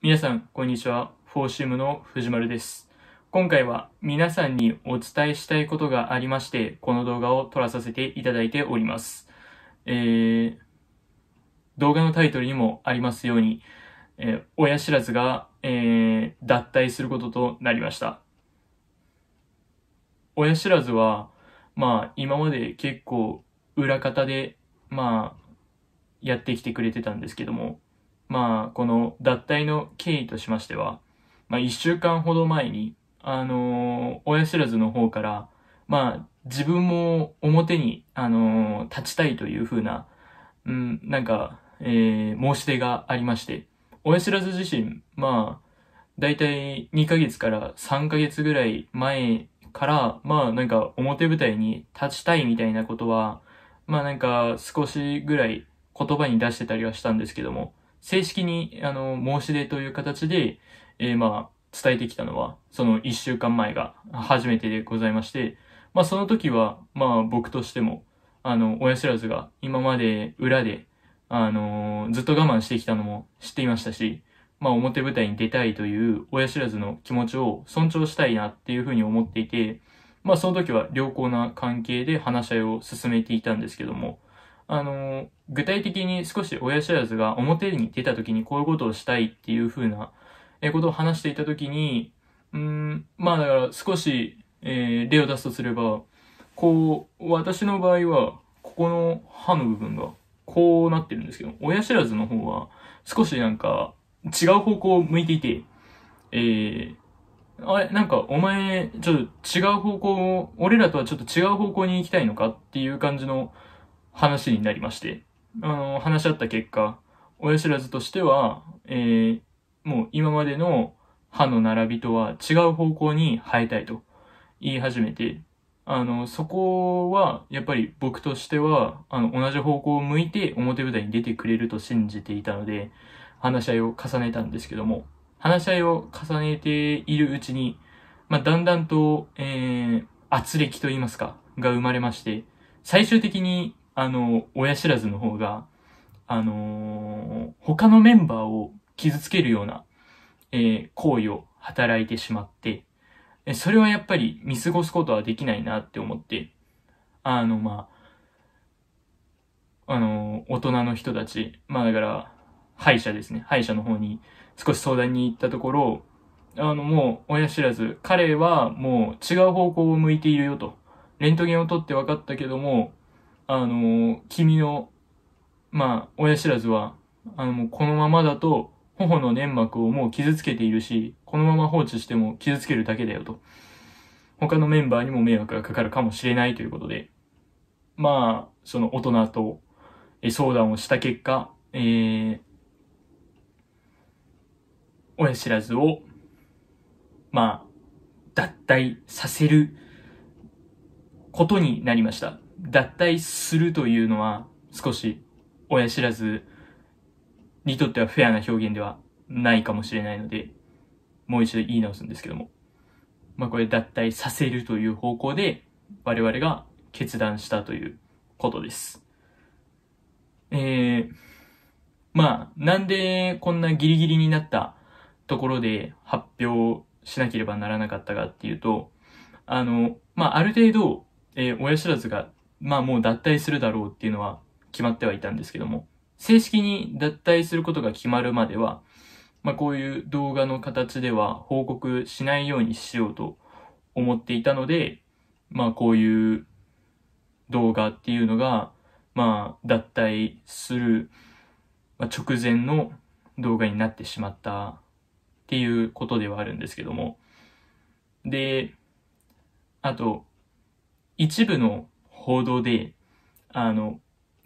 皆さん、こんにちは。フォーシムの藤丸です。今回は皆さんにお伝えしたいことがありまして、この動画を撮らさせていただいております。えー、動画のタイトルにもありますように、えー、親知らずが、えー、脱退することとなりました。親知らずは、まあ、今まで結構裏方で、まあ、やってきてくれてたんですけども、まあ、この脱退の経緯としましては、まあ、一週間ほど前に、あのー、親知らずの方から、まあ、自分も表に、あのー、立ちたいというふうな、うん、なんか、えー、申し出がありまして、親知らず自身、まあ、だいたい2ヶ月から3ヶ月ぐらい前から、まあ、なんか、表舞台に立ちたいみたいなことは、まあ、なんか、少しぐらい言葉に出してたりはしたんですけども、正式に、あの、申し出という形で、えー、まあ、伝えてきたのは、その1週間前が初めてでございまして、まあ、その時は、まあ、僕としても、あの、親知らずが今まで裏で、あのー、ずっと我慢してきたのも知っていましたし、まあ、表舞台に出たいという親知らずの気持ちを尊重したいなっていうふうに思っていて、まあ、その時は良好な関係で話し合いを進めていたんですけども、あの、具体的に少し親知らずが表に出た時にこういうことをしたいっていう風なことを話していた時に、うん、まあだから少し、えー、例を出すとすれば、こう、私の場合は、ここの歯の部分がこうなってるんですけど、親知らずの方は少しなんか違う方向を向いていて、えー、あれ、なんかお前、ちょっと違う方向、俺らとはちょっと違う方向に行きたいのかっていう感じの、話になりまして、あの、話し合った結果、親知らずとしては、えー、もう今までの歯の並びとは違う方向に生えたいと言い始めて、あの、そこは、やっぱり僕としては、あの、同じ方向を向いて表舞台に出てくれると信じていたので、話し合いを重ねたんですけども、話し合いを重ねているうちに、まあ、だんだんと、えー、圧力と言いますか、が生まれまして、最終的にあの、親知らずの方が、あのー、他のメンバーを傷つけるような、えー、行為を働いてしまって、それはやっぱり見過ごすことはできないなって思って、あの、まあ、あの、大人の人たち、まあだから、歯医者ですね、歯医者の方に少し相談に行ったところ、あの、もう、親知らず、彼はもう違う方向を向いているよと。レントゲンを取って分かったけども、あの、君の、まあ、親知らずは、あの、このままだと、頬の粘膜をもう傷つけているし、このまま放置しても傷つけるだけだよと。他のメンバーにも迷惑がかかるかもしれないということで、まあ、その大人と相談をした結果、えー、親知らずを、まあ、脱退させることになりました。脱退するというのは少し親知らずにとってはフェアな表現ではないかもしれないので、もう一度言い直すんですけども。まあこれ脱退させるという方向で我々が決断したということです。えー、まあなんでこんなギリギリになったところで発表しなければならなかったかっていうと、あの、まあある程度、えー、親知らずがまあもう脱退するだろうっていうのは決まってはいたんですけども、正式に脱退することが決まるまでは、まあこういう動画の形では報告しないようにしようと思っていたので、まあこういう動画っていうのが、まあ脱退する直前の動画になってしまったっていうことではあるんですけども。で、あと、一部の報道で、あの、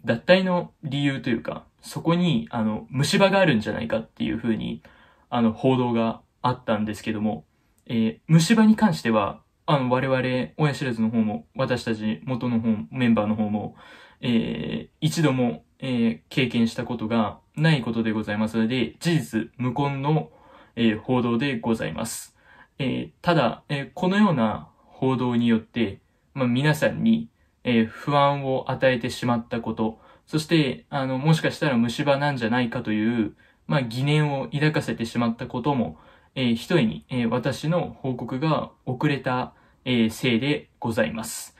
脱退の理由というか、そこに、あの、虫歯があるんじゃないかっていうふうに、あの、報道があったんですけども、えー、虫歯に関しては、あの、我々、親知らずの方も、私たち元の方、メンバーの方も、えー、一度も、えー、経験したことがないことでございますので、事実無根の、えー、報道でございます。えー、ただ、えー、このような報道によって、まあ、皆さんに、えー、不安を与えてしまったこと、そして、あの、もしかしたら虫歯なんじゃないかという、まあ、疑念を抱かせてしまったことも、えー、一重に、えー、私の報告が遅れた、えー、せいでございます。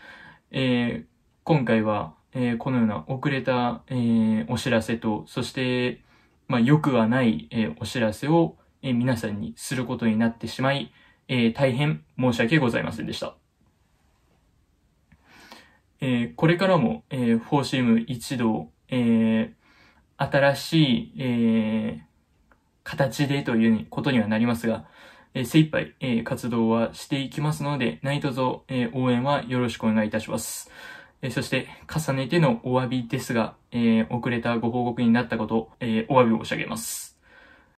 えー、今回は、えー、このような遅れた、えー、お知らせと、そして、まあ、良くはない、えー、お知らせを、えー、皆さんにすることになってしまい、えー、大変申し訳ございませんでした。えー、これからも、えー、フォーシーム一同、えー、新しい、え形でということにはなりますが、え精一杯、え活動はしていきますので、何卒、え応援はよろしくお願いいたします。えそして、重ねてのお詫びですが、え遅れたご報告になったこと、えお詫び申し上げます。